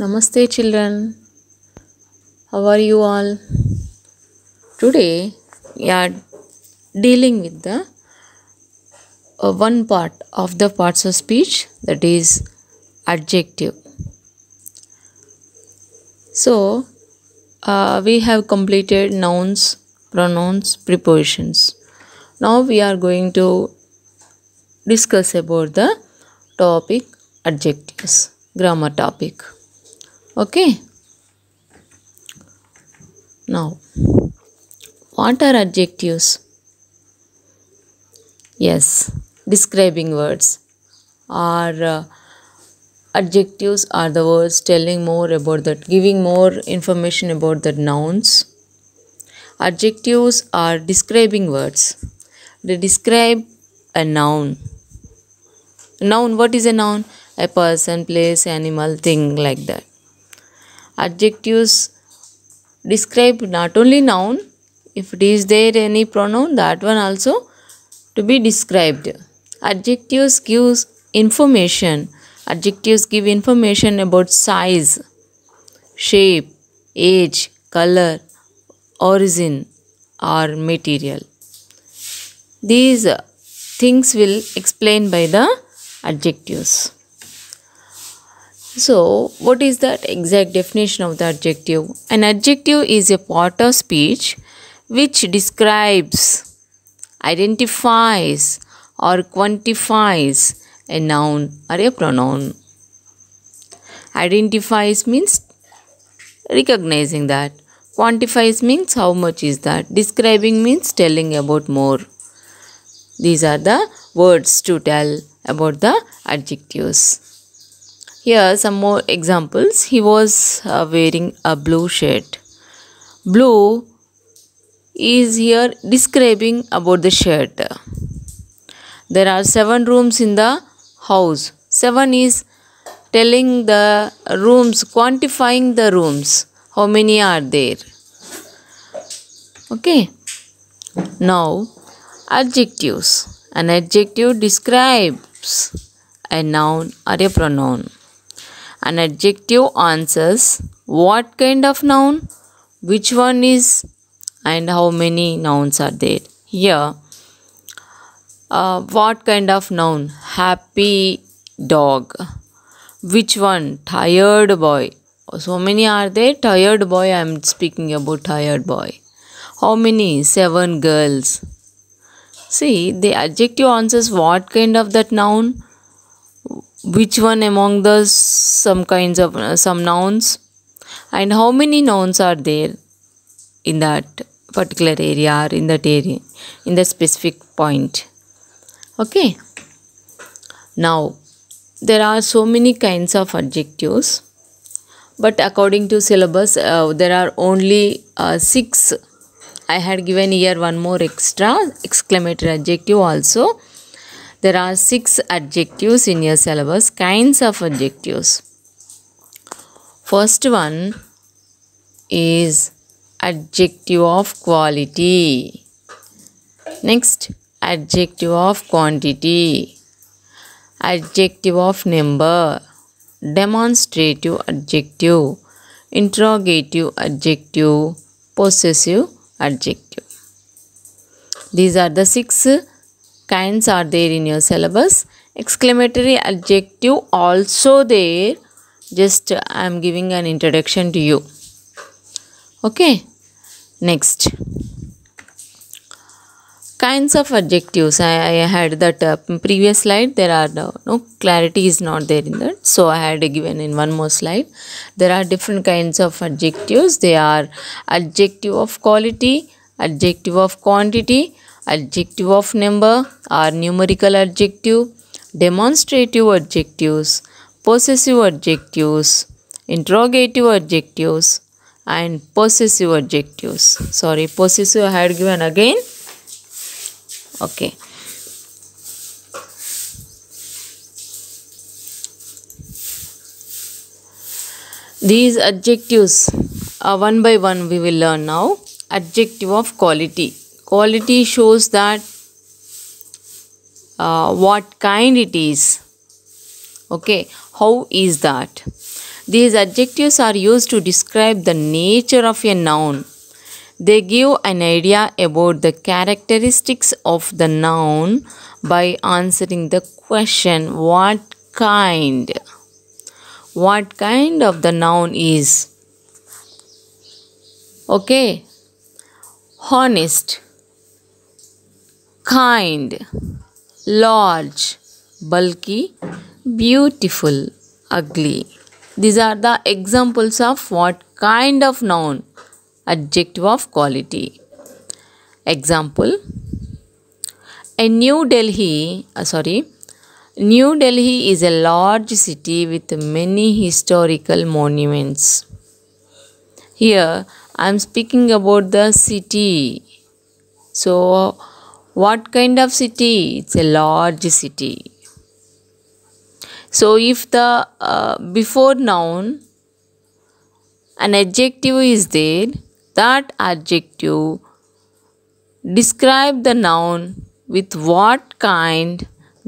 Namaste children. How are you all? Today we are dealing with the uh, one part of the parts of speech that is adjective. So uh, we have completed nouns, pronouns, prepositions. Now we are going to discuss about the topic adjectives, grammar topic okay now what are adjectives yes describing words are uh, adjectives are the words telling more about that giving more information about the nouns adjectives are describing words they describe a noun noun what is a noun a person place animal thing like that adjectives describe not only noun if it is there any pronoun that one also to be described adjectives gives information adjectives give information about size shape age color origin or material these things will explain by the adjectives so, what is that exact definition of the adjective? An adjective is a part of speech which describes, identifies, or quantifies a noun or a pronoun. Identifies means recognizing that. Quantifies means how much is that. Describing means telling about more. These are the words to tell about the adjectives. Here some more examples. He was uh, wearing a blue shirt. Blue is here describing about the shirt. There are seven rooms in the house. Seven is telling the rooms, quantifying the rooms. How many are there? Okay. Now, adjectives. An adjective describes a noun or a pronoun. An adjective answers what kind of noun, which one is, and how many nouns are there. Here, uh, what kind of noun? Happy dog. Which one? Tired boy. So many are there. Tired boy. I'm speaking about tired boy. How many? Seven girls. See, the adjective answers what kind of that noun which one among the some kinds of uh, some nouns and how many nouns are there in that particular area or in that area in that specific point okay now there are so many kinds of adjectives but according to syllabus uh, there are only uh, six i had given here one more extra exclamatory adjective also there are six adjectives in your syllabus, kinds of adjectives. First one is adjective of quality. Next, adjective of quantity. Adjective of number. Demonstrative adjective. Interrogative adjective. Possessive adjective. These are the six kinds are there in your syllabus. Exclamatory adjective also there. Just uh, I am giving an introduction to you. Okay. Next. Kinds of adjectives. I, I had that uh, previous slide. There are no, uh, no clarity is not there in that. So I had given in one more slide. There are different kinds of adjectives. They are adjective of quality, adjective of quantity, Adjective of number are numerical adjective, demonstrative adjectives, possessive adjectives, interrogative adjectives and possessive adjectives. Sorry, possessive I had given again. Okay. These adjectives uh, one by one we will learn now. Adjective of quality quality shows that uh, what kind it is okay how is that these adjectives are used to describe the nature of a noun they give an idea about the characteristics of the noun by answering the question what kind what kind of the noun is okay honest kind, large, bulky, beautiful, ugly. These are the examples of what kind of noun? Adjective of quality. Example A New Delhi, uh, sorry, New Delhi is a large city with many historical monuments. Here I am speaking about the city. So what kind of city? It's a large city. So if the uh, before noun an adjective is there, that adjective describe the noun with what kind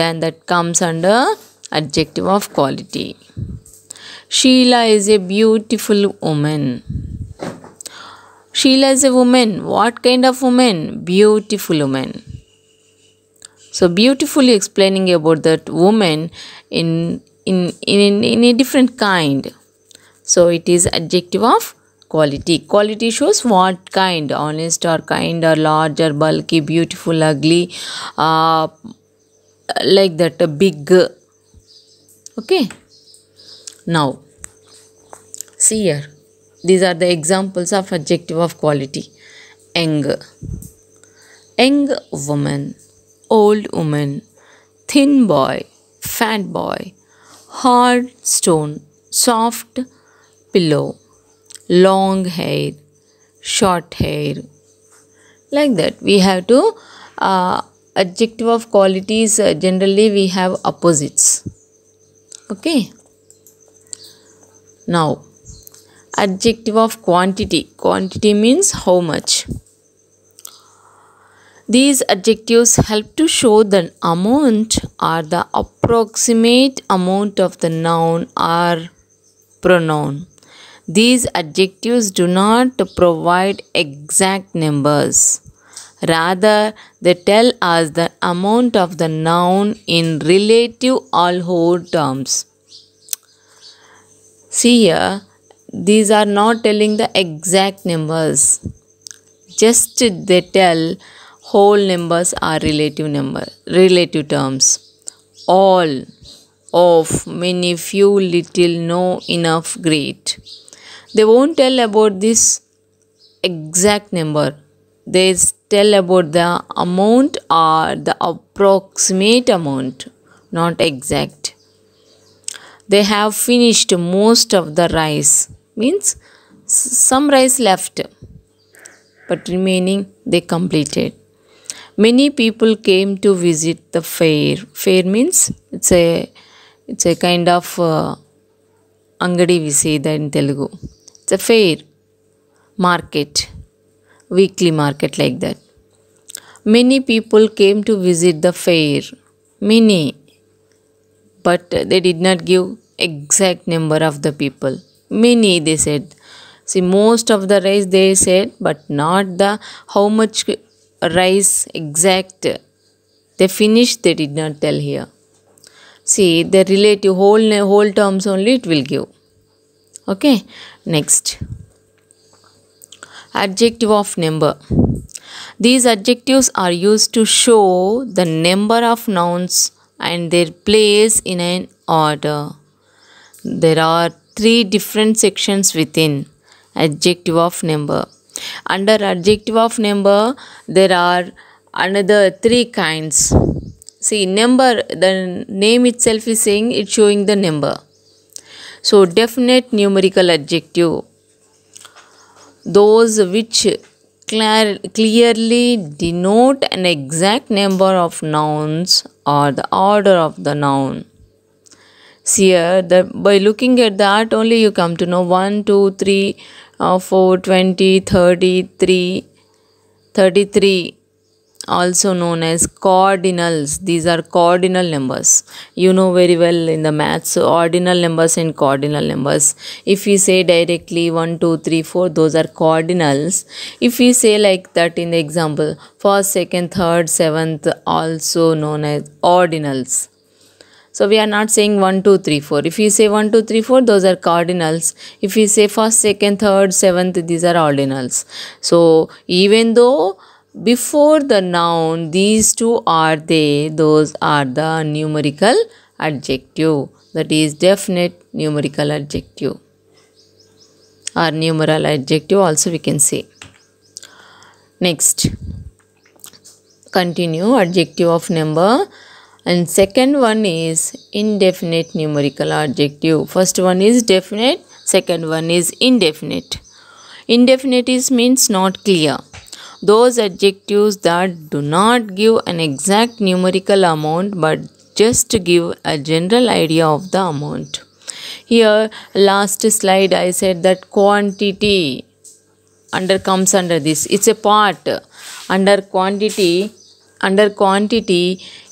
then that comes under adjective of quality. Sheila is a beautiful woman. Sheila is a woman. What kind of woman? Beautiful woman so beautifully explaining about that woman in in in, in a different kind so it is adjective of quality quality shows what kind honest or kind or large or bulky beautiful ugly uh, like that big okay now see here these are the examples of adjective of quality young young woman old woman, thin boy, fat boy, hard stone, soft pillow, long hair, short hair. Like that, we have to uh, adjective of qualities uh, generally we have opposites. Okay. Now, adjective of quantity. Quantity means how much. These adjectives help to show the amount or the approximate amount of the noun or pronoun. These adjectives do not provide exact numbers. Rather, they tell us the amount of the noun in relative all whole terms. See here, these are not telling the exact numbers. Just they tell whole numbers are relative number relative terms all of many few little no enough great they won't tell about this exact number they tell about the amount or the approximate amount not exact they have finished most of the rice means some rice left but remaining they completed many people came to visit the fair fair means it's a it's a kind of uh, angadi we say that in telugu it's a fair market weekly market like that many people came to visit the fair many but they did not give exact number of the people many they said see most of the race they said but not the how much rice exact they finish they did not tell here see the relative whole whole terms only it will give okay next adjective of number these adjectives are used to show the number of nouns and their place in an order there are three different sections within adjective of number under adjective of number, there are another three kinds. See, number, the name itself is saying it's showing the number. So, definite numerical adjective. Those which clear, clearly denote an exact number of nouns or the order of the noun. See the, by looking at that only you come to know 1, 2, 3, uh, 4, 20, 33, 33 also known as cardinals these are cardinal numbers you know very well in the maths ordinal numbers and cardinal numbers if we say directly 1 2 3 4 those are cardinals if we say like that in the example first second third seventh also known as ordinals so we are not saying 1, 2, 3, 4. If you say 1, 2, 3, 4, those are cardinals. If you say first, second, third, seventh, these are ordinals. So even though before the noun, these two are they, those are the numerical adjective. That is definite numerical adjective or numeral adjective also we can say. Next, continue adjective of number and second one is indefinite numerical adjective first one is definite second one is indefinite indefinite is means not clear those adjectives that do not give an exact numerical amount but just give a general idea of the amount here last slide i said that quantity under comes under this it's a part under quantity under quantity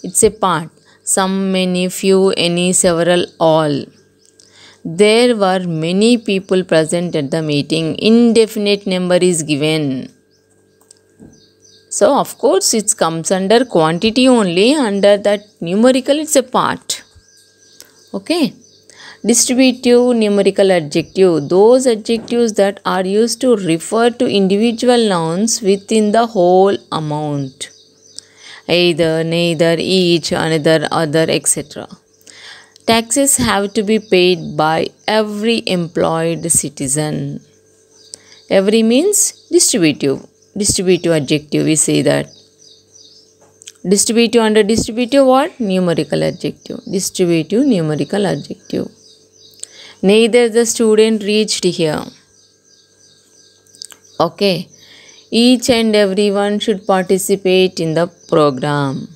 it's a part. Some, many, few, any, several, all. There were many people present at the meeting. Indefinite number is given. So, of course, it comes under quantity only. Under that numerical, it's a part. Okay distributive numerical adjective those adjectives that are used to refer to individual nouns within the whole amount either, neither, each, another, other, etc. Taxes have to be paid by every employed citizen. Every means distributive. Distributive adjective, we say that. Distributive under distributive what? Numerical adjective. Distributive numerical adjective. Neither the student reached here. Okay. Each and everyone should participate in the program.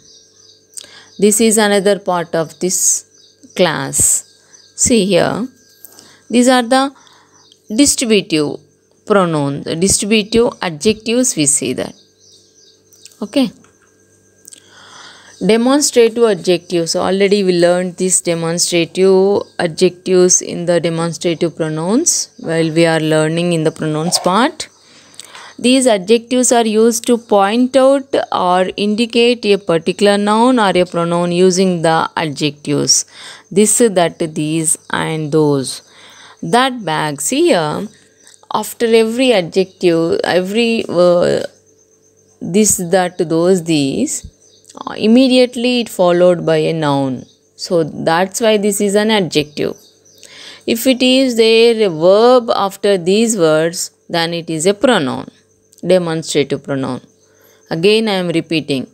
This is another part of this class. See here, these are the distributive pronouns, distributive adjectives we see that. Okay. Demonstrative adjectives. Already we learned these demonstrative adjectives in the demonstrative pronouns while we are learning in the pronouns part. These adjectives are used to point out or indicate a particular noun or a pronoun using the adjectives. This, that, these and those. That bag. See here, after every adjective, every uh, this, that, those, these, uh, immediately it followed by a noun. So that's why this is an adjective. If it is a verb after these words, then it is a pronoun demonstrative pronoun. Again, I am repeating.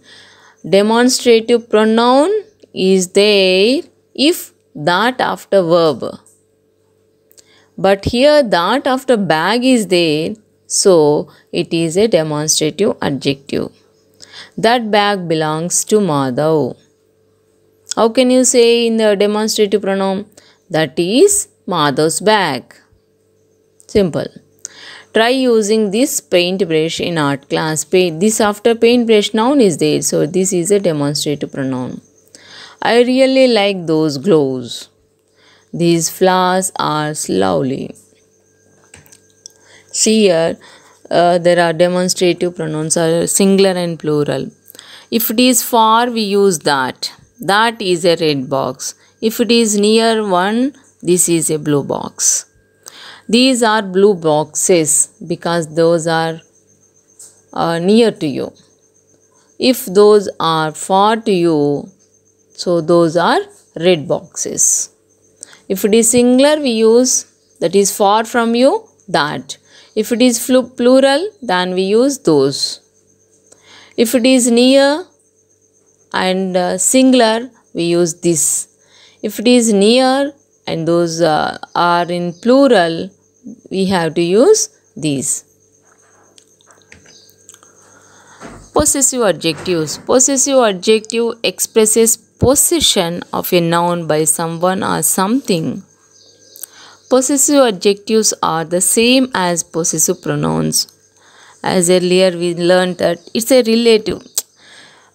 Demonstrative pronoun is there if that after verb. But here that after bag is there, so it is a demonstrative adjective. That bag belongs to Madhav. How can you say in the demonstrative pronoun? That is Madhav's bag. Simple. Try using this paint brush in art class. This after paint brush noun is there. So this is a demonstrative pronoun. I really like those gloves. These flowers are slowly. See here, uh, there are demonstrative pronouns are singular and plural. If it is far, we use that. That is a red box. If it is near one, this is a blue box. These are blue boxes because those are uh, near to you. If those are far to you, so those are red boxes. If it is singular, we use that is far from you, that. If it is plural, then we use those. If it is near and uh, singular, we use this. If it is near and those uh, are in plural, we have to use these. Possessive adjectives. Possessive adjective expresses possession of a noun by someone or something. Possessive adjectives are the same as possessive pronouns. As earlier we learned that it's a relative.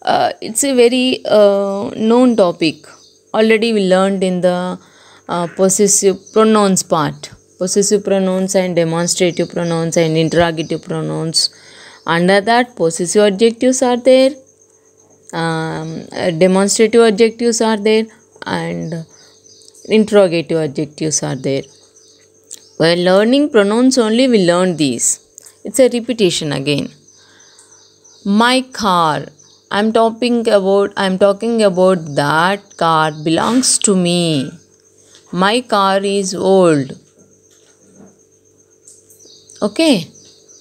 Uh, it's a very uh, known topic. Already we learned in the uh, possessive pronouns part possessive pronouns and demonstrative pronouns and interrogative pronouns under that possessive adjectives are there um, demonstrative adjectives are there and interrogative adjectives are there while learning pronouns only we learn these it's a repetition again my car i'm talking about i'm talking about that car belongs to me my car is old. Okay.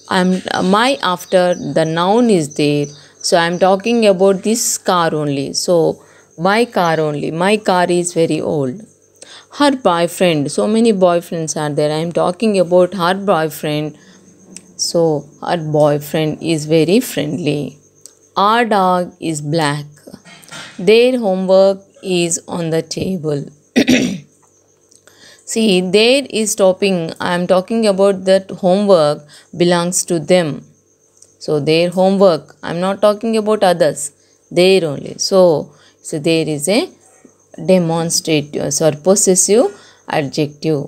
I'm my after the noun is there. So I'm talking about this car only. So my car only. My car is very old. Her boyfriend. So many boyfriends are there. I'm talking about her boyfriend. So her boyfriend is very friendly. Our dog is black. Their homework is on the table. See, there is stopping. I am talking about that homework belongs to them. So, their homework. I am not talking about others. Their only. So, so there is a demonstrative or possessive adjective.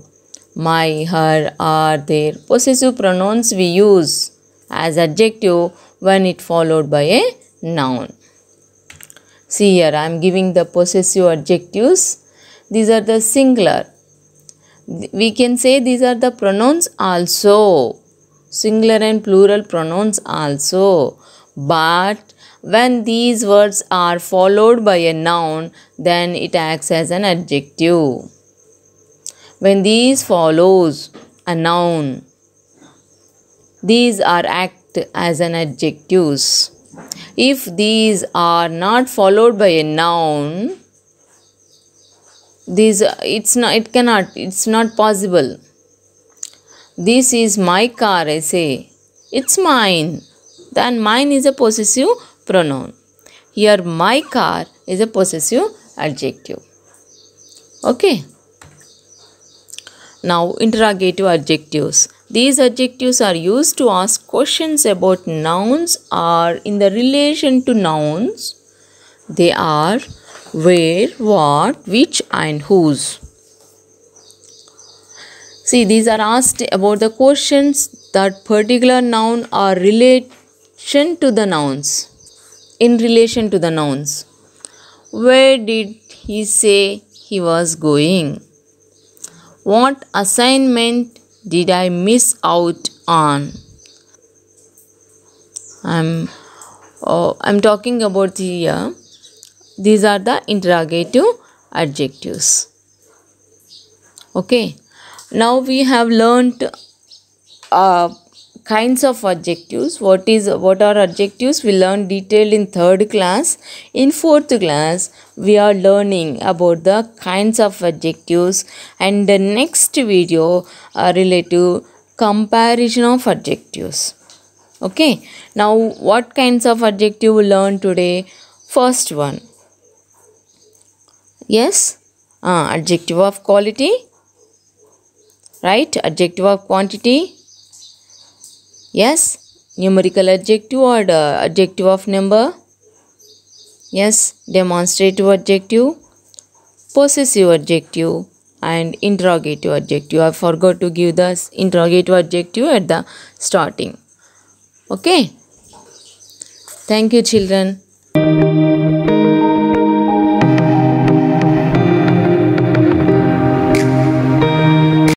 My, her, are, their. Possessive pronouns we use as adjective when it followed by a noun. See here, I am giving the possessive adjectives. These are the singular we can say these are the pronouns also singular and plural pronouns also but when these words are followed by a noun then it acts as an adjective when these follows a noun these are act as an adjectives if these are not followed by a noun these uh, it's not it cannot it's not possible this is my car i say it's mine then mine is a possessive pronoun here my car is a possessive adjective okay now interrogative adjectives these adjectives are used to ask questions about nouns or in the relation to nouns they are where, what, which and whose. See, these are asked about the questions that particular noun are relation to the nouns. In relation to the nouns. Where did he say he was going? What assignment did I miss out on? I'm, oh, I'm talking about the uh, these are the interrogative adjectives. Okay. Now we have learnt uh, kinds of adjectives. What is what are adjectives? We learned detailed in third class. In fourth class, we are learning about the kinds of adjectives. And the next video uh, relative comparison of adjectives okay now what kinds of adjective we learn today first one Yes. Uh, adjective of quality. Right. Adjective of quantity. Yes. Numerical adjective or adjective of number. Yes. Demonstrative adjective. Possessive adjective and interrogative adjective. I forgot to give the interrogative adjective at the starting. Okay. Thank you children.